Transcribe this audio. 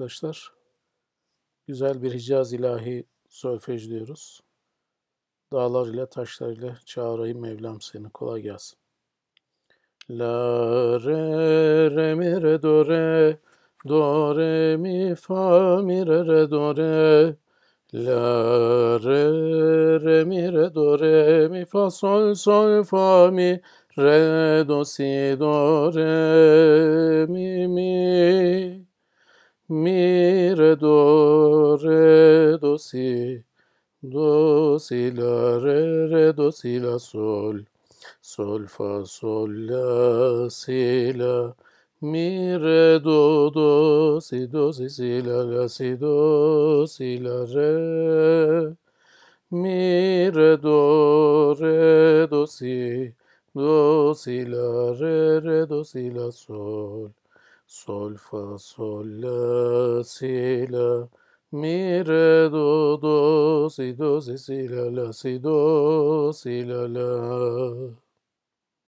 arkadaşlar. Güzel bir Hicaz ilahi solfej diyoruz. Dağlar ile taşlar ile çağırayım Mevlam seni. Kolay gelsin. La re re mi re do re do re mi fa mi re re do re La re re mi re do re mi fa sol sol fa mi re do si do re mi mi mi re do re do si do si la re re do si la sol sol fa sol la si la mi re do do si do si si la la si do si la re mi re do re do si do si la re re do si la sol Sol, fa, sol, la, si, la, mi, re, do, do, si, do, si, si, la, la, si, do, si, la, la.